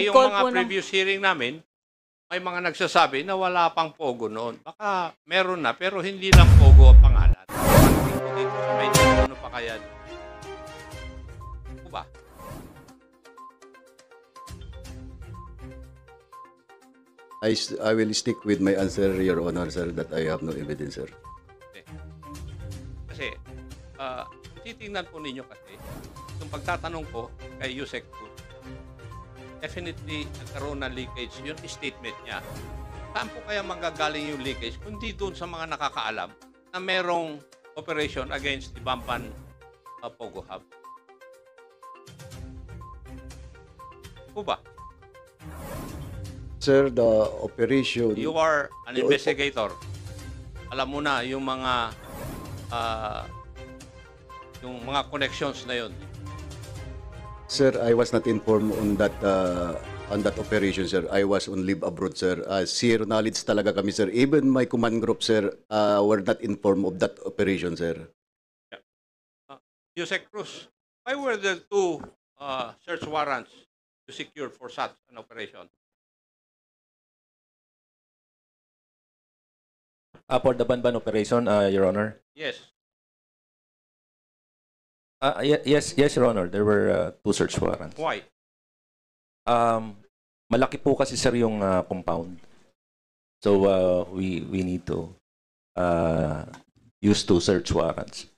Kasi yung mga ng... previous ng... hearing namin, may mga nagsasabi na wala pang Pogo noon. Baka meron na, pero hindi lang Pogo ang pangalan. Dito sa may ano pa kaya? O ano ba? I, I will stick with my answer, Your Honor, sir, that I have no evidence, sir. Okay. Kasi, uh, titingnan po ninyo kasi, yung pagtatanong ko kay Yusek po, definitely nagkaroon ng leakage. yung statement niya. Saan po kaya manggagaling yung leakage? Kundi doon sa mga nakakaalam na merong operation against the Bampan uh, Pogo Hub. Po ano ba? Sir, the operation... You are an the investigator. Alam mo na yung mga uh, yung mga connections na yun. Sir, I was not informed on that uh, on that operation, sir. I was on leave abroad, sir. Uh, zero knowledge talaga kami, sir. Even my command group, sir, uh, were not informed of that operation, sir. Yeah. Uh, Cruz, why were there two uh, search warrants to secure for such an operation? Uh, for the Banban operation, uh, Your Honor? Yes. Uh, yes, yes, Your Honor. There were uh, two search warrants. Why? Um, malaki po kasi sir yung uh, compound. So uh, we we need to uh, use two search warrants.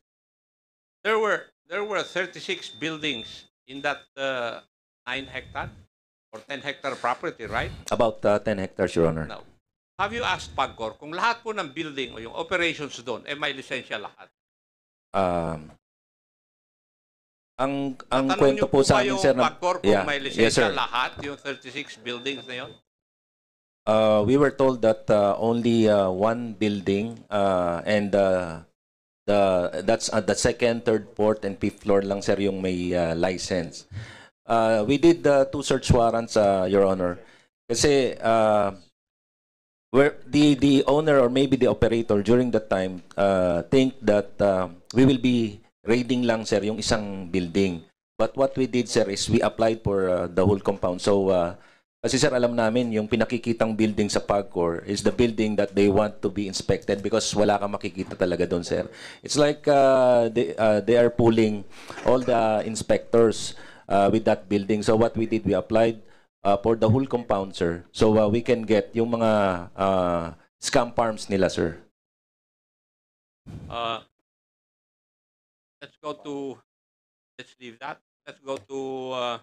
There were there were 36 buildings in that uh, 9 hectare or 10 hectare property, right? About uh, 10 hectares, Your Honor. Now, have you asked PAGCOR kung lahat po ng building o yung operations doon, eh may lisensya lahat? Um, ang ang Tanong kwento po, sa amin, sir. Na, kung yeah. may yes, lahat, yung 36 buildings na yon. Uh, we were told that uh, only uh, one building uh, and uh, the that's uh, the second, third, fourth, and fifth floor lang sir yung may uh, license. Uh, we did the uh, two search warrants, uh, Your Honor. Kasi uh, where the the owner or maybe the operator during that time uh, think that uh, we will be Grading lang, sir, yung isang building. But what we did, sir, is we applied for uh, the whole compound. So, uh, kasi sir, alam namin, yung pinakikitang building sa PAGCOR is the building that they want to be inspected because wala kang makikita talaga doon, sir. It's like uh, they, uh, they are pulling all the inspectors uh, with that building. So, what we did, we applied uh, for the whole compound, sir. So, uh, we can get yung mga uh, scam farms nila, sir. Uh, let's go to let's leave that let's go to uh,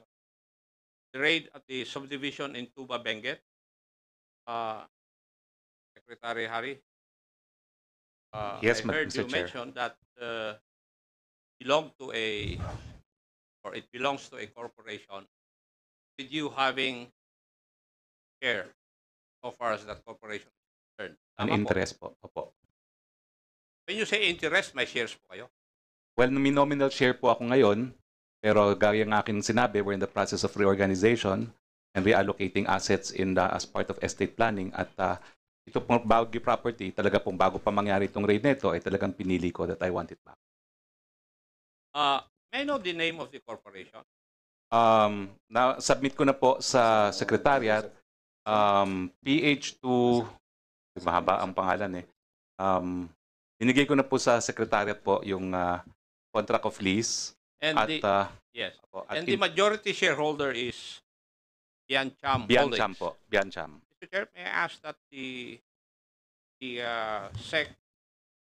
the raid at the subdivision in Tuba Benguet uh, Secretary Hari uh, yes, I heard Mr. you Chair. mention that uh, belong to a or it belongs to a corporation with you having share so far as that corporation concerned. An interest po. po. When you say interest, my shares po kayo? Well, nominal share po ako ngayon, pero gaya ng akin sinabi, we're in the process of reorganization and reallocating assets in the, as part of estate planning at uh, ito pong Baguio property, talaga pong bago pa mangyari itong raid nito, ay talagang pinili ko that I want it back. Uh, may know the name of the corporation? Um, na submit ko na po sa secretariat um, PH2 mahaba ang pangalan eh. Um, inigay ko na po sa secretariat po yung uh, contract of lease. And at, the, uh, yes. Ako, at and in, the majority shareholder is Biancham Biancham po. Biancham. Mr. Chair, may I ask that the the uh, SEC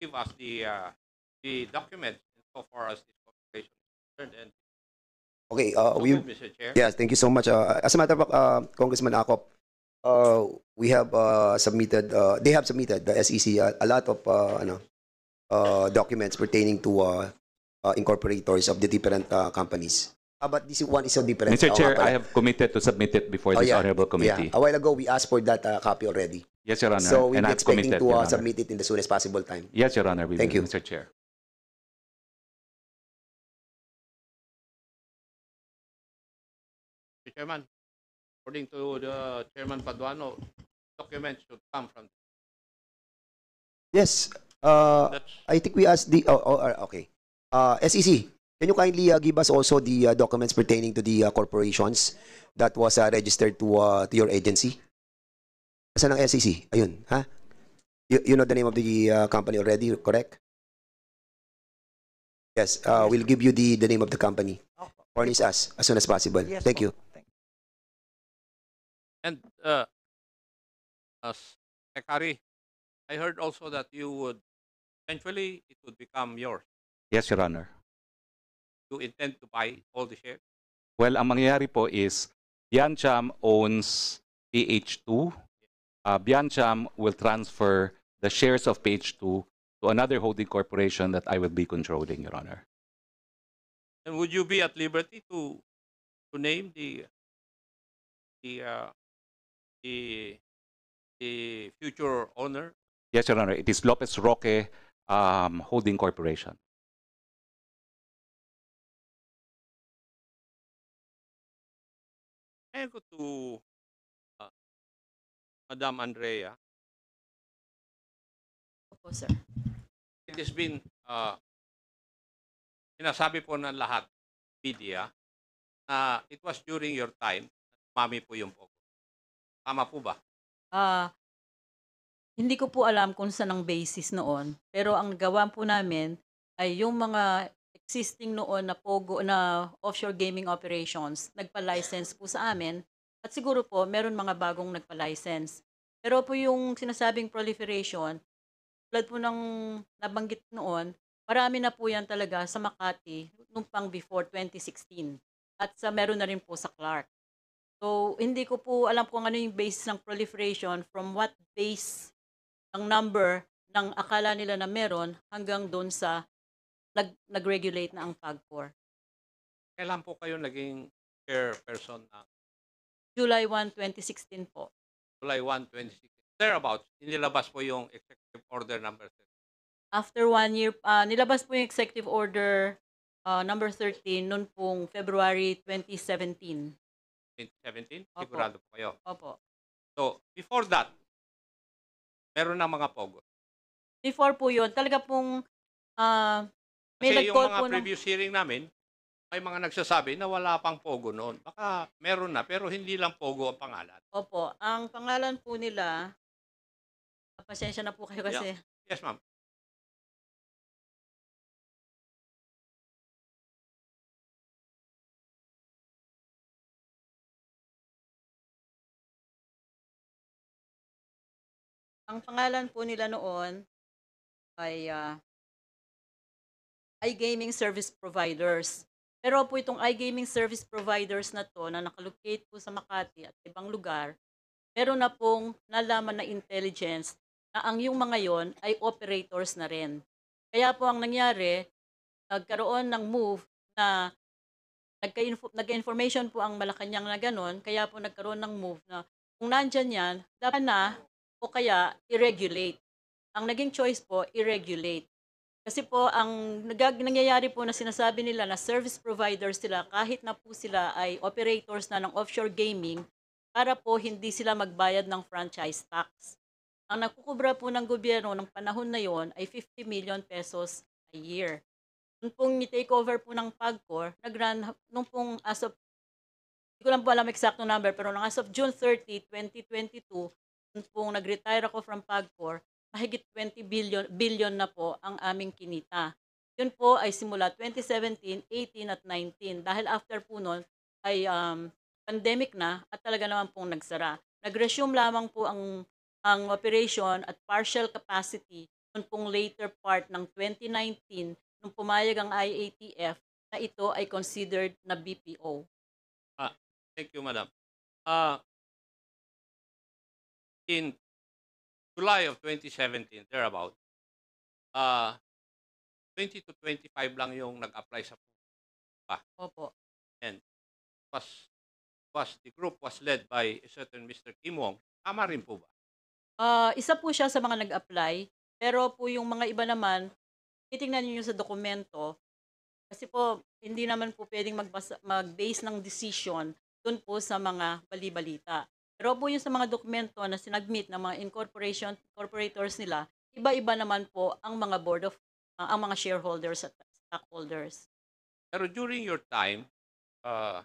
give us the uh, the documents so far as this corporation is concerned and Okay, uh, we, Mr. Chair. yes, thank you so much. Uh, as a matter of fact, uh, Congressman Akop, uh, we have uh, submitted, uh, they have submitted, the SEC, uh, a lot of uh, ano, uh, documents pertaining to uh, uh, incorporators of the different uh, companies. Uh, but this one is so different. Mr. Uh, Chair, I have committed to submit it before oh, this yeah. honorable committee. Yeah. A while ago, we asked for that uh, copy already. Yes, Your Honor. So we're we'll expecting committed, to uh, submit it in the soonest possible time. Yes, Your Honor. We Thank will, you, Mr. Chair. Chairman, according to the Chairman Paduano, documents should come from. Yes, uh, I think we asked the. Oh, oh, uh, okay. uh, SEC, can you kindly uh, give us also the uh, documents pertaining to the uh, corporations that was uh, registered to, uh, to your agency? Saan ang SEC? Ayun, ha? You, you know the name of the uh, company already, correct? Yes, uh, we'll give you the, the name of the company. Furnish us as soon as possible. Yes, Thank po. you. And uh, uh, I heard also that you would eventually it would become yours. Yes, Your Honor. You intend to buy all the shares? Well, ang mangyayari po is Biancham owns PH2. Uh, Biancham will transfer the shares of PH2 to another holding corporation that I will be controlling, Your Honor. And would you be at liberty to to name the the uh, the the future owner? Yes, Your Honor. It is Lopez Roque um, Holding Corporation. I go to uh, Madam Andrea. Opo, sir. It has been, uh, sinasabi po ng lahat, media, na it was during your time, mami po yung pogo. Tama po ba? Ah, hindi ko po alam kung saan ang basis noon. Pero ang gawa po namin ay yung mga existing noon na Pogo na offshore gaming operations nagpa-license po sa amin at siguro po meron mga bagong nagpa-license. Pero po yung sinasabing proliferation, tulad po ng nabanggit noon, marami na po yan talaga sa Makati nung pang before 2016 at sa meron na rin po sa Clark. So, hindi ko po alam kung ano yung base ng proliferation from what base ng number ng akala nila na meron hanggang doon sa nag, nag-regulate na ang PAGCOR. Kailan po kayo naging chairperson ng July 1, 2016 po. July 1, 2016? Thereabouts, inilabas po yung Executive Order number 13. After one year, uh, nilabas po yung Executive Order uh, number 13 noon pong February 2017. 2017? Opo. Sigurado po kayo. Opo. So, before that, meron ng mga pogo. Before po yun, talaga pong uh, may Kasi yung mga previous ng... hearing namin, may mga nagsasabi na wala pang Pogo noon. Baka meron na, pero hindi lang Pogo ang pangalan. Opo. Ang pangalan po nila, pasensya na po kayo kasi. Yeah. Yes, ma'am. Ang pangalan po nila noon ay uh, iGaming service providers. Pero po itong iGaming service providers na to na nakalocate po sa Makati at ibang lugar, meron na pong nalaman na intelligence na ang yung mga yon ay operators na rin. Kaya po ang nangyari, nagkaroon ng move na nagka-info, nagka-information po ang Malacanang na ganun, kaya po nagkaroon ng move na kung nandyan yan, dapat na o kaya i-regulate. Ang naging choice po, i-regulate. Kasi po, ang nag- nangyayari po na sinasabi nila na service providers sila, kahit na po sila ay operators na ng offshore gaming, para po hindi sila magbayad ng franchise tax. Ang nakukubra po ng gobyerno ng panahon na yon ay 50 million pesos a year. Nung pong ni-take over po ng PAGCOR, nag-run, nung pong as of, hindi ko lang po alam exacto number, pero nung as of June 30, 2022, nung pong nag-retire ako from PAGCOR, mahigit 20 billion, billion na po ang aming kinita. Yun po ay simula 2017, 18 at 19 dahil after po noon ay um, pandemic na at talaga naman pong nagsara. Nag-resume lamang po ang, ang operation at partial capacity noon pong later part ng 2019 nung pumayag ang IATF na ito ay considered na BPO. Ah, thank you, madam. Uh, in July of 2017, thereabout, uh, ah, 20 to 25 lang yung nag-apply sa pa. Opo. And was, was, the group was led by a certain Mr. Kim Wong. Tama rin po ba? Uh, isa po siya sa mga nag-apply. Pero po yung mga iba naman, titingnan niyo sa dokumento. Kasi po, hindi naman po pwedeng mag-base ng decision doon po sa mga balibalita. Pero po yung sa mga dokumento na sinagmit ng mga incorporation incorporators nila, iba-iba naman po ang mga board of uh, ang mga shareholders at stockholders. Pero during your time, uh,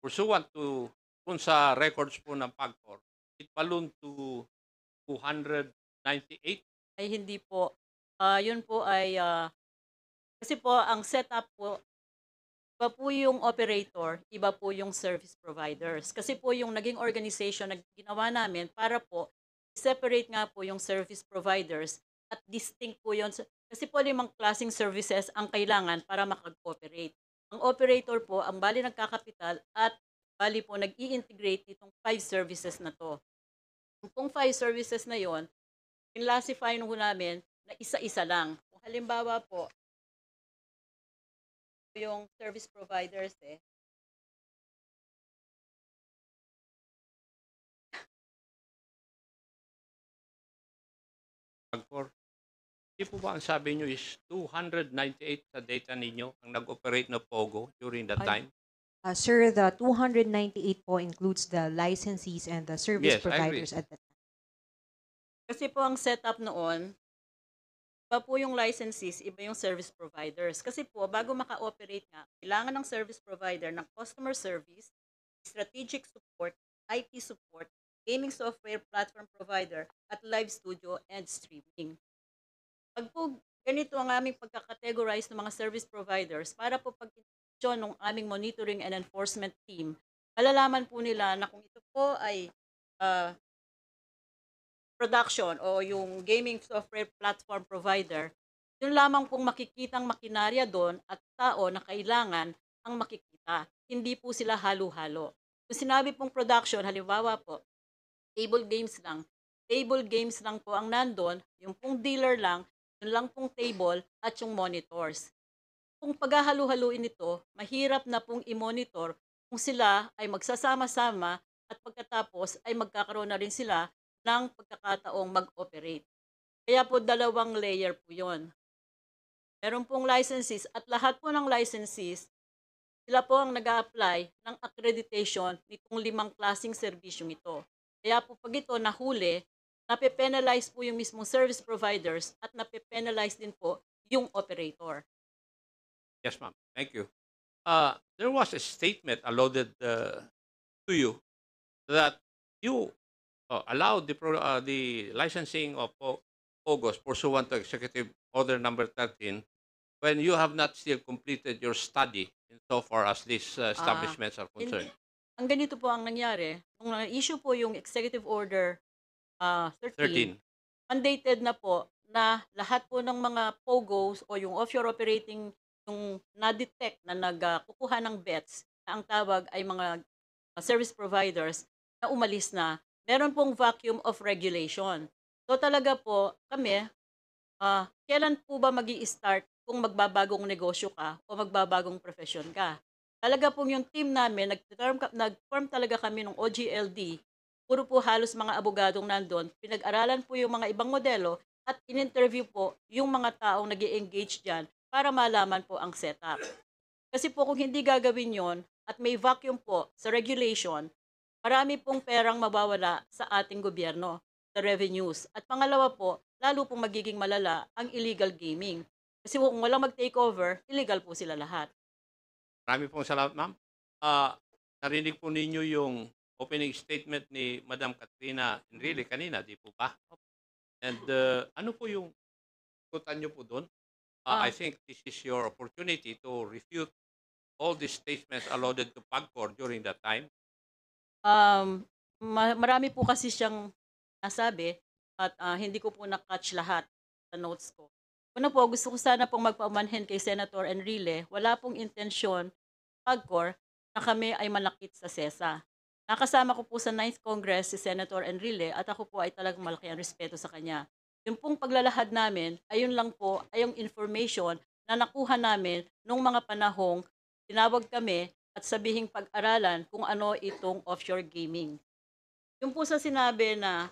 pursuant to kung sa records po ng PAGCOR, it ballooned to 298? Ay hindi po. Uh, yun po ay uh, kasi po ang setup po iba po yung operator, iba po yung service providers. Kasi po yung naging organization na ginawa namin para po separate nga po yung service providers at distinct po yun. Kasi po limang klaseng services ang kailangan para makag-operate. Ang operator po, ang bali nagkakapital at bali po nag integrate itong five services na to. Kung five services na yon, in-classify nung namin na isa-isa lang. Kung halimbawa po, yung service providers eh. Agpor, hindi po ba ang sabi nyo is 298 sa data ninyo ang nag-operate na POGO during that time? Uh, sir, the 298 po includes the licensees and the service Yes, providers at the Kasi po ang setup noon, Iba po yung licenses, iba yung service providers. Kasi po, bago maka-operate nga, kailangan ng service provider ng customer service, strategic support, IT support, gaming software platform provider, at live studio and streaming. Pag po ganito ang aming pagkakategorize ng mga service providers, para po pag ng aming monitoring and enforcement team, malalaman po nila na kung ito po ay uh, production o yung gaming software platform provider, yun lamang pong makikitang makinarya doon at tao na kailangan ang makikita. Hindi po sila halo-halo. Kung sinabi pong production, halimbawa po, table games lang. Table games lang po ang nandun, yung pong dealer lang, yun lang pong table at yung monitors. Kung paghahalo-haluin ito, mahirap na pong i-monitor kung sila ay magsasama-sama at pagkatapos ay magkakaroon na rin sila ng pagkakataong mag-operate. Kaya po dalawang layer po yon. Meron pong licenses at lahat po ng licenses, sila po ang nag apply ng accreditation nitong limang klaseng serbisyong ito. Kaya po pag ito nahuli, nape-penalize po yung mismong service providers at nape-penalize din po yung operator. Yes, ma'am. Thank you. Uh, there was a statement alluded uh, to you that you uh, allowed the, pro, uh, the licensing of POGOS pursuant to Executive Order Number 13 when you have not still completed your study in so far as these uh, establishments uh, are concerned. In, ang ganito po ang nangyari. Kung uh, issue po yung Executive Order uh, 13, 13, mandated na po na lahat po ng mga POGOs o yung offshore operating yung na-detect na nagkukuha ng bets na ang tawag ay mga uh, service providers na umalis na meron pong vacuum of regulation. So talaga po, kami, uh, kailan po ba mag start kung magbabagong negosyo ka o magbabagong profession ka? Talaga pong yung team namin, nag-form, nag-form talaga kami ng OGLD. Puro po halos mga abogadong nandun. Pinag-aralan po yung mga ibang modelo at in-interview po yung mga taong nag engage dyan para malaman po ang setup. Kasi po kung hindi gagawin yon at may vacuum po sa regulation, marami pong perang mabawala sa ating gobyerno, the revenues. At pangalawa po, lalo pong magiging malala ang illegal gaming. Kasi kung walang mag-takeover, illegal po sila lahat. Marami pong salamat, ma'am. Uh, narinig po ninyo yung opening statement ni Madam Katrina Enrile kanina, di po ba? And uh, ano po yung kutan nyo po doon? Uh, ah, ah. I think this is your opportunity to refute all the statements alluded to PAGCOR during that time. Um, ma- marami po kasi siyang nasabi at uh, hindi ko po na-catch lahat sa notes ko. Una po, gusto ko sana pong magpaumanhin kay Senator Enrile, wala pong intensyon, pagkor, na kami ay malakit sa SESA. Nakasama ko po sa 9th Congress si Senator Enrile at ako po ay talagang malaki ang respeto sa kanya. Yung pong paglalahad namin, ayun lang po, ayong information na nakuha namin nung mga panahong tinawag kami at sabihing pag-aralan kung ano itong offshore gaming. Yung po sa sinabi na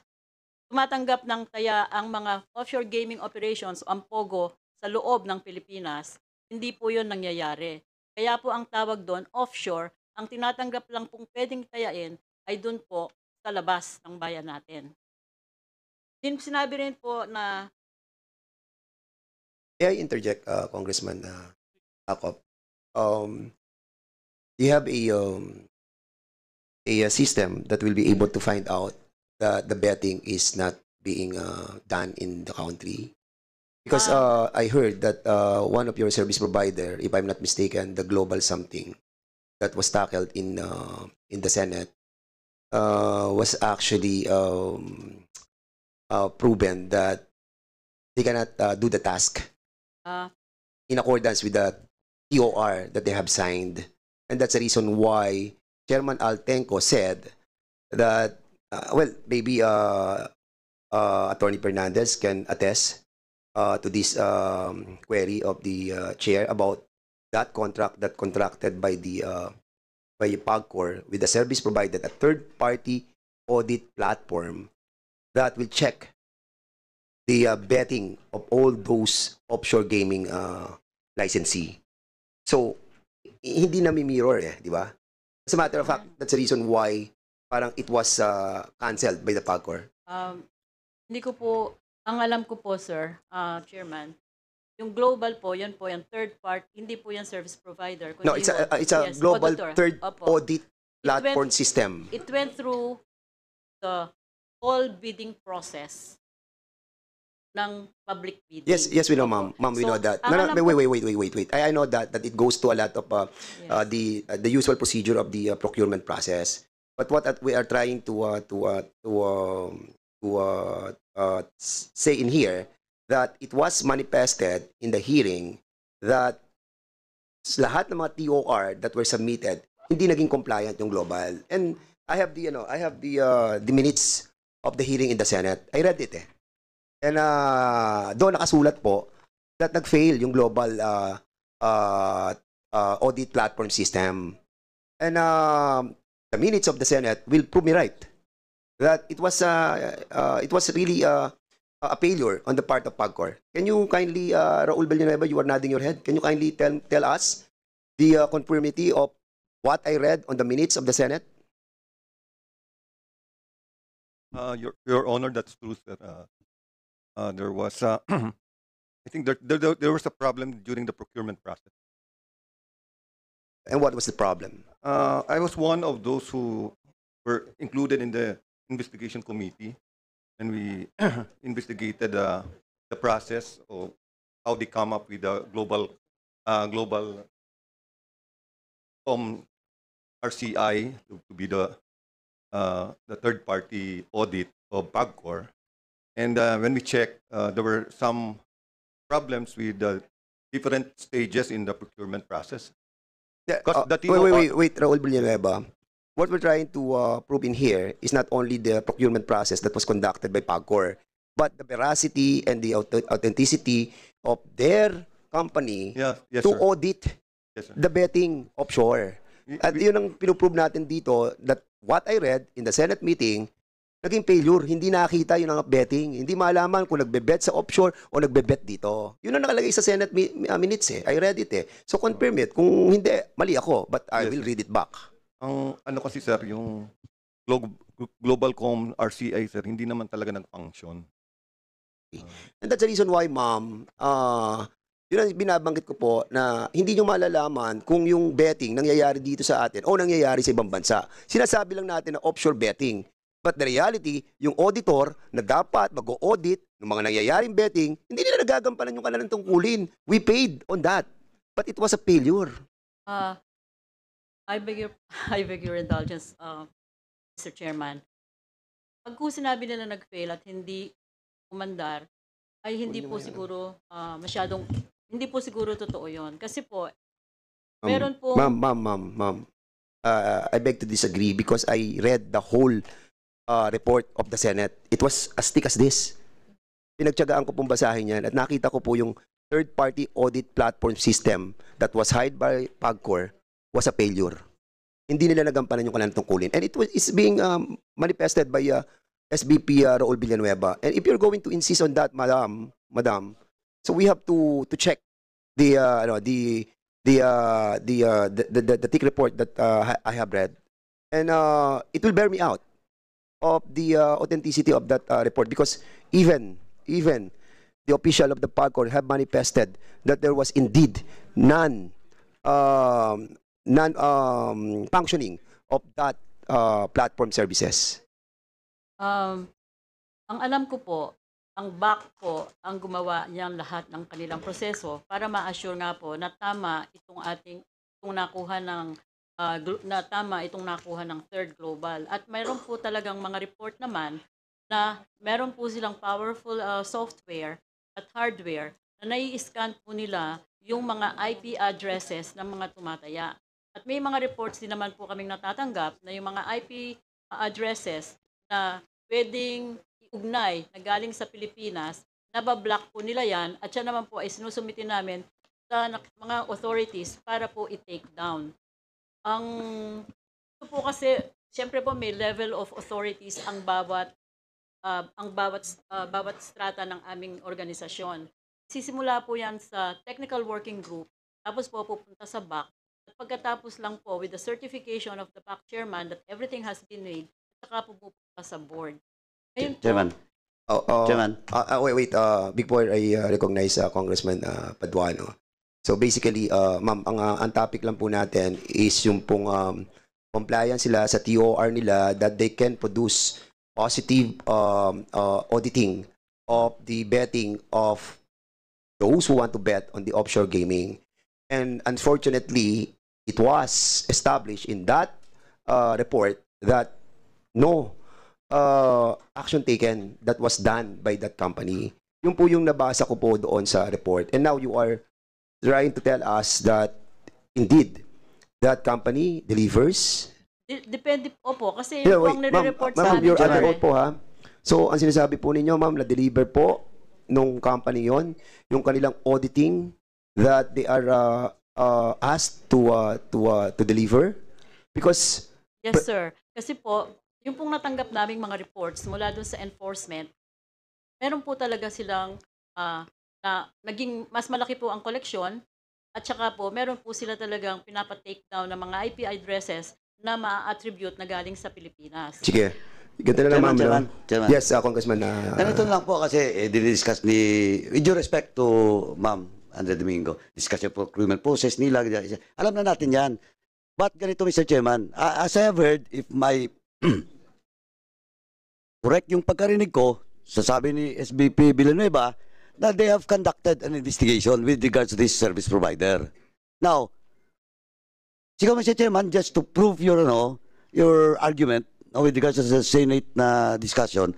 tumatanggap ng taya ang mga offshore gaming operations o ang POGO sa loob ng Pilipinas, hindi po yon nangyayari. Kaya po ang tawag doon, offshore, ang tinatanggap lang pong pwedeng tayain ay doon po sa labas ng bayan natin. Din sinabi rin po na... May I interject, uh, Congressman uh, Akop? Um, you have a um, a uh, system that will be able to find out that the betting is not being uh, done in the country because ah. uh, I heard that uh, one of your service provider, if I'm not mistaken, the global something that was tackled in uh, in the Senate uh, was actually um, uh, proven that they cannot do the task ah. in accordance with the TOR that they have signed and that's the reason why Chairman Altenko said that, uh, well, maybe uh, uh, Attorney Fernandez can attest uh, to this um, query of the uh, chair about that contract that contracted by the uh, by PAGCOR with the service provided a third-party audit platform that will check the uh, betting of all those offshore gaming uh, licensee. So hindi nami-mirror eh, di ba? As a matter of fact, mm. that's the reason why parang it was uh, canceled by the PAGCOR. Um, hindi ko po, ang alam ko po, sir, uh, chairman, yung global po, yun po, yung third part, hindi po yung service provider. Kundi no, it's a, uh, it's a yes, global auditor. third Opo. audit platform it went, system. It went through the whole bidding process ng public bidding. Yes, yes, we know, ma'am. Ma'am, we so, know that. No, no, wait, wait, wait, wait, wait, wait. I, I know that that it goes to a lot of uh, uh yes. uh, the uh, the usual procedure of the uh, procurement process. But what uh, we are trying to uh, to uh, to uh, to uh, uh, say in here that it was manifested in the hearing that lahat ng mga TOR that were submitted hindi naging compliant yung global. And I have the you know, I have the uh, the minutes of the hearing in the Senate. I read it eh. And uh, doon nakasulat po that nag-fail yung global uh, uh, uh, audit platform system. And uh, the minutes of the Senate will prove me right that it was uh, uh, it was really uh, a failure on the part of PAGCOR. Can you kindly, uh, Raul Villanueva, you are nodding your head. Can you kindly tell, tell us the uh, conformity of what I read on the minutes of the Senate? Uh, your, your Honor, that's true, sir. Uh, uh, there was, uh, I think there, there, there was a problem during the procurement process. And what was the problem? Uh, I was one of those who were included in the investigation committee, and we investigated uh, the process of how they come up with the global uh, global um, RCI to, to be the uh, the third party audit of bagcor. And uh, when we checked, uh, there were some problems with the different stages in the procurement process. uh, the wait, wait, wait, wait, Raul Villanueva. What we're trying to uh, prove in here is not only the procurement process that was conducted by PAGCOR, but the veracity and the authenticity of their company yeah, yes, to sir. audit yes, the betting offshore. We, At yun ang pinuprove natin dito that what I read in the Senate meeting naging failure. Hindi nakita yun ang betting. Hindi malaman kung nagbe-bet sa offshore o nagbe-bet dito. Yun ang nakalagay sa Senate ah, minutes eh. I read it eh. So confirm it. Kung hindi, mali ako. But I yes. will read it back. Ang ano kasi sir, yung Globalcom RCA sir, hindi naman talaga nag-function. Okay. And that's the reason why, ma'am, uh, yun ang binabanggit ko po na hindi nyo malalaman kung yung betting nangyayari dito sa atin o nangyayari sa ibang bansa. Sinasabi lang natin na offshore betting. But the reality, yung auditor na dapat mag-audit ng mga nangyayaring betting, hindi nila nagagampanan yung kanilang tungkulin. We paid on that. But it was a failure. Uh, I beg your, I beg your indulgence, uh, Mr. Chairman. Pag po sinabi nila nag-fail at hindi kumandar, ay hindi po siguro uh, masyadong, hindi po siguro totoo yon Kasi po, um, meron po... Ma'am, ma'am, ma'am, ma'am. Uh, I beg to disagree because I read the whole uh, report of the Senate. It was as thick as this. Pinagtyagaan ko pong basahin yan at nakita ko po yung third-party audit platform system that was hired by PAGCOR was a failure. Hindi nila nagampanan yung kanilang tungkulin. And it was is being um, manifested by uh, SBP uh, Raul Villanueva. And if you're going to insist on that, madam, madam, so we have to to check the uh, ano, the the uh, the, uh, the, the the tick report that uh, I have read. And uh, it will bear me out of the uh, authenticity of that uh, report because even even the official of the PAGCOR have manifested that there was indeed none um, non um, functioning of that uh, platform services. Um, ang alam ko po, ang back po ang gumawa niyang lahat ng kanilang proseso para ma-assure nga po na tama itong ating itong nakuha ng uh, na tama itong nakuha ng Third Global. At mayroon po talagang mga report naman na meron po silang powerful uh, software at hardware na nai-scan po nila yung mga IP addresses ng mga tumataya. At may mga reports din naman po kaming natatanggap na yung mga IP ah, addresses na pwedeng iugnay na galing sa Pilipinas, nabablock po nila yan at siya naman po ay sinusumitin namin sa mga authorities para po i-take down. Ang ito po kasi syempre po may level of authorities ang bawat uh, ang bawat uh, bawat strata ng aming organisasyon. Sisimula po 'yan sa technical working group, tapos po pupunta sa back. At pagkatapos lang po with the certification of the back chairman that everything has been made, saka po pupunta sa board. Ayun chairman. Oh, oh, Chairman. Uh, uh, wait, wait. Uh, before I uh, recognize uh, Congressman uh, Paduano, So basically, uh, ma'am, ang, uh, ang topic lang po natin is yung pong um, compliance sila sa TOR nila that they can produce positive um, uh, auditing of the betting of those who want to bet on the offshore gaming. And unfortunately, it was established in that uh, report that no uh, action taken that was done by that company. Yung po yung nabasa ko po doon sa report. And now you are trying to tell us that indeed that company delivers? De- depende po po kasi yun po ang nire-report sa amin. Ma'am, you're under po ha. So, ang sinasabi po ninyo, ma'am, na-deliver po nung company yon yung kanilang auditing that they are uh, uh, asked to uh, to uh, to deliver because Yes, sir. Kasi po, yung pong natanggap naming mga reports mula doon sa enforcement, meron po talaga silang uh, na naging mas malaki po ang koleksyon at saka po meron po sila talagang pinapa-take down ng mga IP addresses na ma-attribute na galing sa Pilipinas. Sige. Ganda na naman. Chairman, chairman. Yes, uh, Congressman. Uh, Ganito lang po kasi eh, dinidiscuss ni, with due respect to Ma'am Andre Domingo, discuss yung procurement process nila. Alam na natin yan. But ganito, Mr. Chairman, uh, as I have heard, if my correct yung pagkarinig ko, sasabi ni SBP Villanueva, that they have conducted an investigation with regards to this service provider. Now, siguro Mr. Chairman, just to prove your, ano, your argument no, with regards to the Senate na discussion,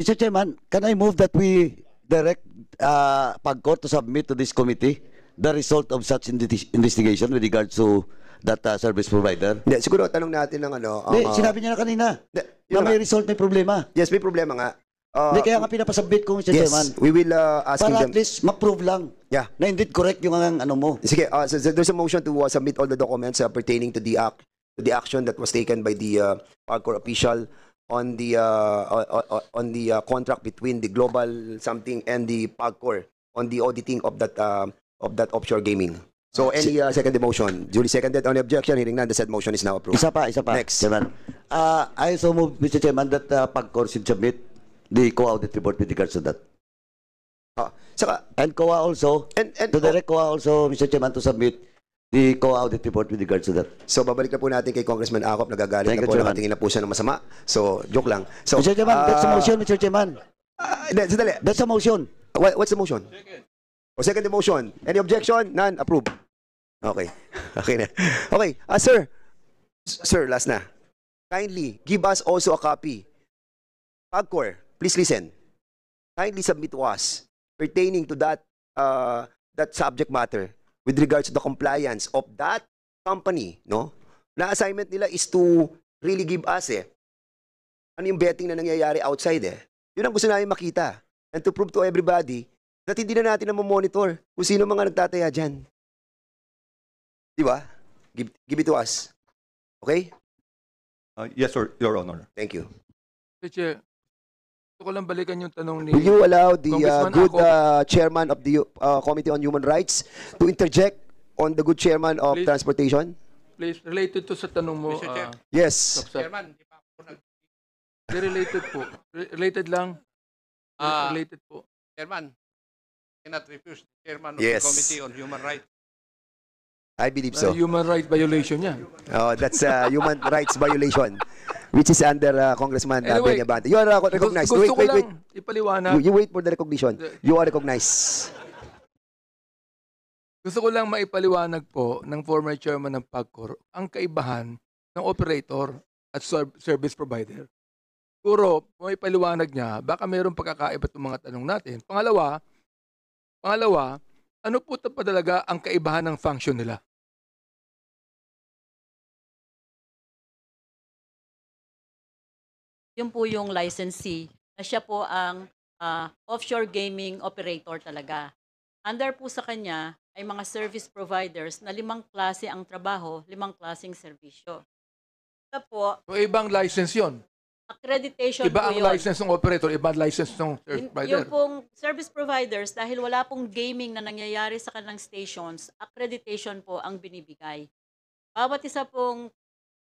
Mr. Chairman, can I move that we direct uh, PAGCOR to submit to this committee the result of such investigation with regards to that uh, service provider? Hindi, siguro tanong natin ng ano. Hindi, uh, sinabi niya na kanina. Hindi, na may nga. result, may problema. Yes, may problema nga. Uh, Hindi, kaya nga pinapasubmit ko siya, yes, Chairman. we will uh, ask Para them. at least ma-prove lang yeah. na indeed correct yung ang, ano mo. Sige, uh, so there's a motion to uh, submit all the documents uh, pertaining to the act, to the action that was taken by the uh, parkour official on the uh, uh, on the uh, contract between the global something and the parkour on the auditing of that uh, of that offshore gaming. So ah, any uh, second motion? Duly seconded on objection. Hearing none, the said motion is now approved. Isa pa, isa pa. Next. Chairman. Uh, I so move, Mr. Chairman, that uh, pag-course submit the COA audit report with regards to that. Ah, saka, And COA also, and, and, to direct COA also, Mr. Chairman, to submit the COA audit report with regards to that. so babalik na po natin kay Congressman Akop, nagagalit Thank na po, Chairman. nakatingin na po siya ng masama. So, joke lang. So, Mr. Chairman, that's a ah, motion, Mr. Chairman. ah, hindi, sandali. That's a motion. What, what's the motion? Oh, second. O second motion. Any objection? None. Approve. Okay. Okay na. Okay. Ah, sir. Sir, last na. Kindly, give us also a copy. Pagcore, please listen. Kindly submit to us pertaining to that uh, that subject matter with regards to the compliance of that company, no? Na assignment nila is to really give us eh. Ano yung betting na nangyayari outside eh. Yun ang gusto namin makita. And to prove to everybody that hindi na natin na monitor kung sino mga nagtataya dyan. Di ba? Give, give it to us. Okay? Uh, yes, sir, Your Honor. Thank you. Mr. Chair, ko lang balikan yung tanong ni... Will you allow the uh, good uh, chairman of the uh, Committee on Human Rights to interject on the good chairman of Please. transportation? Please, related to sa tanong mo, Mr. Uh, yes. Chairman, di pa ako nag... related po. related lang. Re- ah. related po. Chairman, cannot refuse the chairman of Yes. the Committee on Human Rights I believe so. Uh, human rights violation niya. Oh, that's a uh, human rights violation which is under uh, Congressman uh, anyway, uh, Benny You are uh, recognized. Gusto wait, wait, wait. ipaliwanag. You, you wait for the recognition. You are recognized. Gusto ko lang maipaliwanag po ng former chairman ng PAGCOR ang kaibahan ng operator at service provider. Siguro, maipaliwanag niya, baka mayroong pagkakaiba itong mga tanong natin. Pangalawa, pangalawa, ano po pa talaga ang kaibahan ng function nila? Yun po yung licensee na siya po ang uh, offshore gaming operator talaga. Under po sa kanya ay mga service providers na limang klase ang trabaho, limang klaseng serbisyo. Ito po... So, ibang license yon accreditation Iba po ang yun. license ng operator, iba ang license ng service Yun- provider. Yung pong service providers, dahil wala pong gaming na nangyayari sa kanilang stations, accreditation po ang binibigay. Bawat isa pong,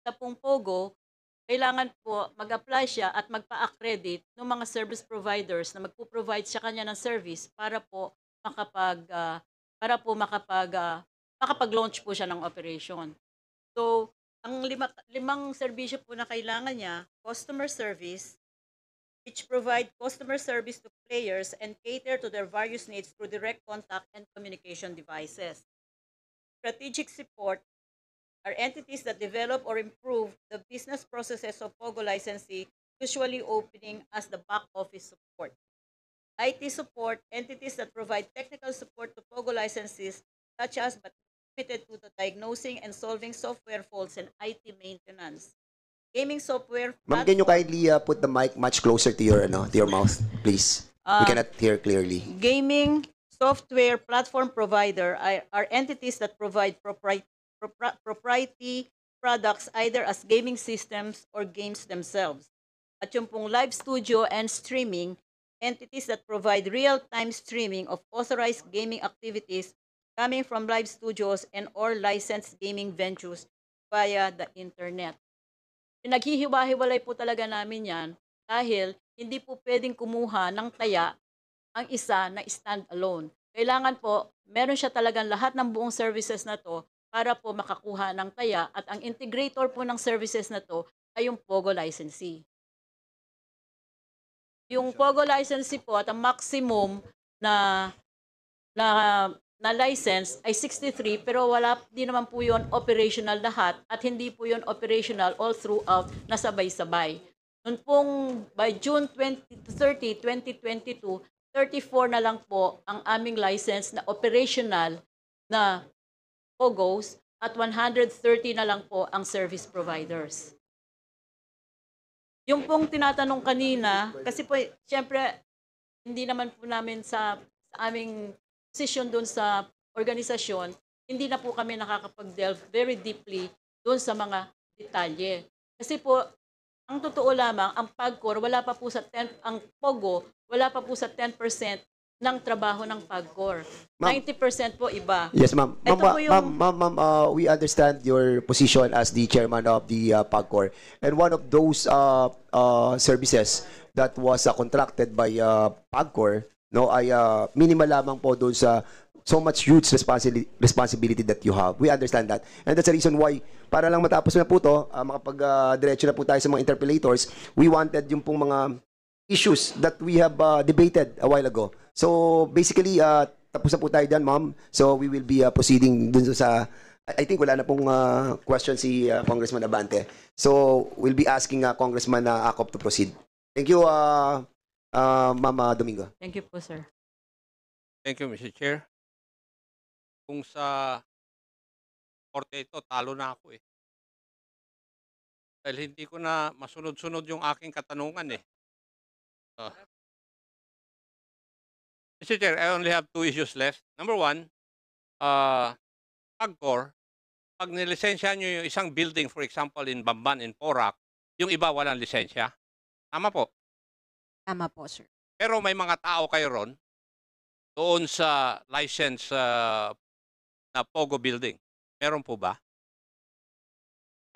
sa pong POGO, kailangan po mag-apply siya at magpa-accredit ng mga service providers na magpo-provide sa kanya ng service para po makapag ah, para po makapag ah, makapag-launch po siya ng operation. So, ang lima, limang serbisyo po na kailangan niya, customer service, which provide customer service to players and cater to their various needs through direct contact and communication devices. Strategic support are entities that develop or improve the business processes of POGO licensee, usually opening as the back office support. IT support, entities that provide technical support to POGO licensees such as but limited to the diagnosing and solving software faults and IT maintenance. Gaming software. Ma'am, can you kindly uh, put the mic much closer to your ano, to your mouth, please? Uh, we cannot hear clearly. Gaming software platform provider are, entities that provide proprietary products either as gaming systems or games themselves. At yung pong live studio and streaming, entities that provide real-time streaming of authorized gaming activities coming from live studios and or licensed gaming ventures via the internet. Pinaghihiwa-hiwalay po talaga namin yan dahil hindi po pwedeng kumuha ng taya ang isa na stand alone. Kailangan po, meron siya talagang lahat ng buong services na to para po makakuha ng taya at ang integrator po ng services na to ay yung POGO licensee. Yung POGO licensee po at ang maximum na na na license ay 63 pero wala din naman po yon operational lahat at hindi po yon operational all throughout na sabay-sabay. Noon pong by June 20, 30, 2022, 34 na lang po ang aming license na operational na POGOs at 130 na lang po ang service providers. Yung pong tinatanong kanina, kasi po, syempre, hindi naman po namin sa, sa aming position doon sa organisasyon, hindi na po kami nakakapag-delve very deeply doon sa mga detalye. Kasi po, ang totoo lamang, ang PAGCOR, wala pa po sa 10, ang POGO, wala pa po sa 10% ng trabaho ng PAGCOR. 90% po iba. Yes, ma'am. Ma'am, ma yung... ma'am, ma'am, ma'am uh, we understand your position as the chairman of the uh, PAGCOR. And one of those uh, uh, services that was uh, contracted by uh, PAGCOR no ay uh, minimal lamang po doon sa so much huge responsibility responsibility that you have. We understand that. And that's the reason why para lang matapos na po to, uh, ah, makapag-diretso ah, na po tayo sa mga interpellators, we wanted yung pong mga issues that we have uh, debated a while ago. So basically uh, tapos na po tayo diyan, ma'am. So we will be uh, proceeding dun sa I think wala na pong uh, question si uh, Congressman Abante. So we'll be asking uh, Congressman uh, Akop to proceed. Thank you uh, uh, Mama Domingo. Thank you po, sir. Thank you, Mr. Chair. Kung sa korte ito, talo na ako eh. Dahil hindi ko na masunod-sunod yung aking katanungan eh. Uh. Ah. Mr. Chair, I only have two issues left. Number one, uh, ah, PAGCOR, pag nilisensya nyo yung isang building, for example, in Bamban, in Porac, yung iba walang lisensya. Tama po. Tama po, sir. Pero may mga tao kayo ron doon sa license uh, na Pogo Building. Meron po ba?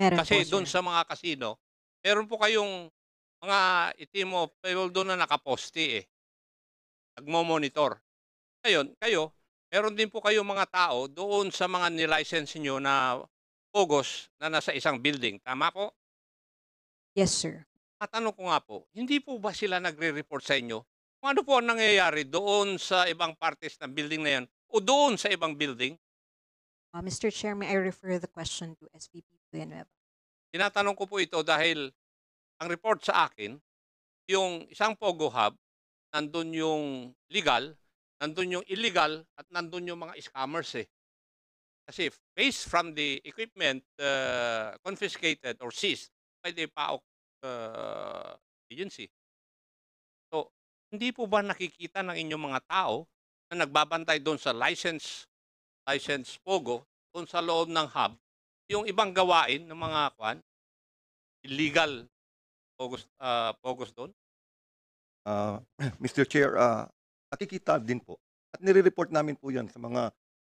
Meron Kasi po, doon sa mga casino, meron po kayong mga itim of people doon na nakaposti eh. Nagmo-monitor. Ngayon, kayo, meron din po kayong mga tao doon sa mga nilicense nyo na Pogos na nasa isang building. Tama po? Yes, sir. Matanong ko nga po, hindi po ba sila nagre-report sa inyo? Kung ano po ang nangyayari doon sa ibang parties ng building na yan o doon sa ibang building? Uh, Mr. Chair, may I refer the question to SVP Villanueva? Tinatanong ko po ito dahil ang report sa akin, yung isang Pogo Hub, nandun yung legal, nandun yung illegal, at nandun yung mga scammers eh. Kasi based from the equipment uh, confiscated or seized by the PAOK uh, ah, agency. So, hindi po ba nakikita ng inyong mga tao na nagbabantay doon sa license license pogo doon sa loob ng hub yung ibang gawain ng mga kwan illegal focus uh, ah, focus doon Uh, ah, Mr. Chair, ah, nakikita din po at nire-report namin po 'yan sa mga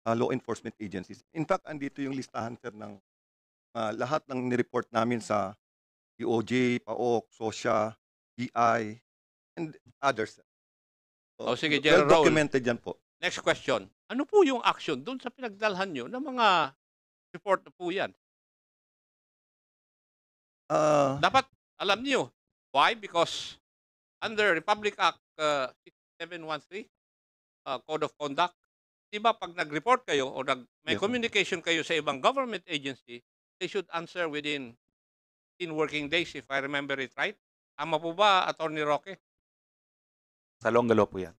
ah, law enforcement agencies. In fact, andito yung listahan sir ng ah, lahat ng nireport namin sa DOJ, PAOK, SOSYA, BI, and others. So, oh, sige, General well documented yan po. Next question. Ano po yung action doon sa pinagdalhan nyo ng mga report na po yan? Uh, Dapat alam niyo. Why? Because under Republic Act uh, 6713, uh, Code of Conduct, di ba pag nag-report kayo o nag, may yeah. communication kayo sa ibang government agency, they should answer within 15 working days, if I remember it right. Tama po ba, Attorney Roque? Sa Longgalo po yan.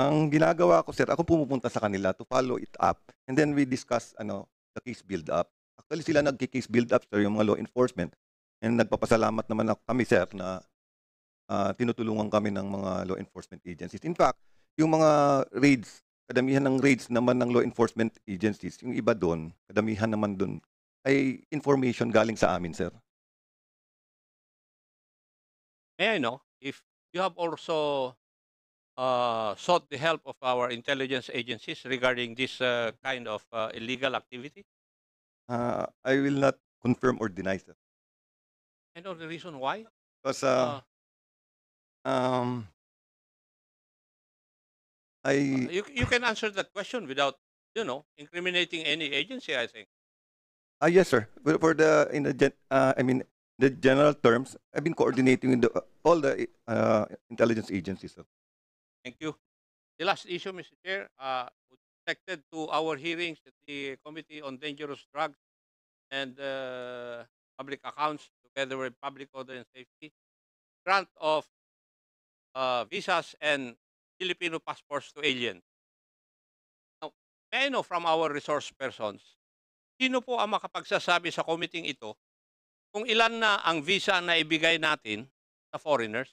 Ang ginagawa ko, sir, ako pumupunta sa kanila to follow it up. And then we discuss ano the case build-up. Actually, sila nagki-case build-up, sir, yung mga law enforcement. And nagpapasalamat naman ako kami, sir, na uh, tinutulungan kami ng mga law enforcement agencies. In fact, yung mga raids, kadamihan ng raids naman ng law enforcement agencies, yung iba doon, kadamihan naman doon ay information galing sa amin, sir. May I know if you have also uh, sought the help of our intelligence agencies regarding this uh, kind of uh, illegal activity? Uh, I will not confirm or deny, sir. I know the reason why? Because uh, uh, um, I... Uh, you, you can answer that question without, you know, incriminating any agency, I think. Uh, yes, sir. But for the in the gen, uh, I mean the general terms, I've been coordinating with the, all the uh, intelligence agencies. Sir. Thank you. The last issue, Mr. Chair, uh, connected to our hearings at the Committee on Dangerous Drugs and uh, Public Accounts, together with Public Order and Safety, grant of uh, visas and Filipino passports to aliens. Now, many from our resource persons Sino po ang makapagsasabi sa committing ito kung ilan na ang visa na ibigay natin sa foreigners?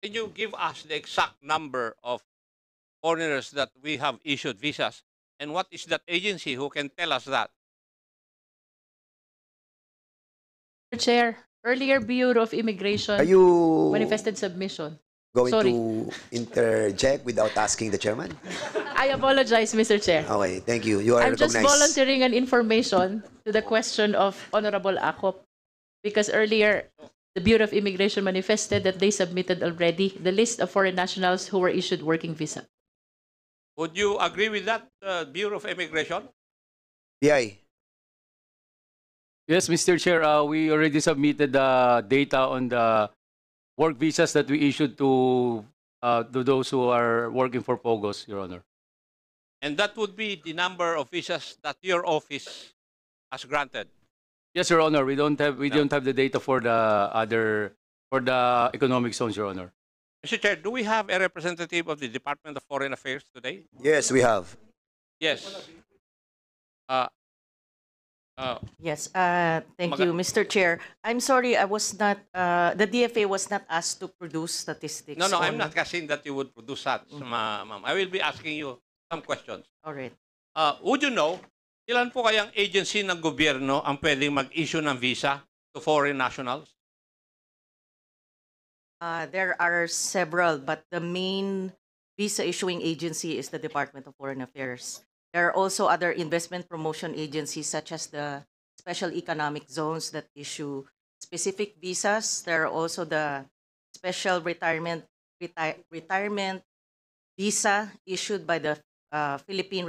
Can you give us the exact number of foreigners that we have issued visas? And what is that agency who can tell us that? Chair. earlier Bureau of Immigration Are you manifested submission. going Sorry. to interject without asking the chairman? I apologize, Mr. Chair. Okay, thank you. You are I'm just volunteering an information to the question of Honorable Akop because earlier the Bureau of Immigration manifested that they submitted already the list of foreign nationals who were issued working visa. Would you agree with that, uh, Bureau of Immigration? BI, Yes, Mr. Chair, uh, we already submitted the data on the work visas that we issued to, uh, to those who are working for POGOS, Your Honor. And that would be the number of visas that your office has granted? Yes, Your Honor. We don't have, we no. don't have the data for the other, for the economic zones, Your Honor. Mr. Chair, do we have a representative of the Department of Foreign Affairs today? Yes, we have. Yes. Uh, Uh, Yes, uh, thank you, Mr. Chair. I'm sorry, I was not, uh, the DFA was not asked to produce statistics. no, no, I'm not guessing that you would produce such, mm-hmm. ma- ma'am. I will be asking you some questions. All right. Uh, would you know, ilan po kayang agency ng gobyerno ang pwedeng mag-issue ng visa to foreign nationals? Uh, There are several, but the main visa issuing agency is the Department of Foreign Affairs. There are also other investment promotion agencies such as the special economic zones that issue specific visas. There are also the special retirement reti retirement visa issued by the uh, Philippine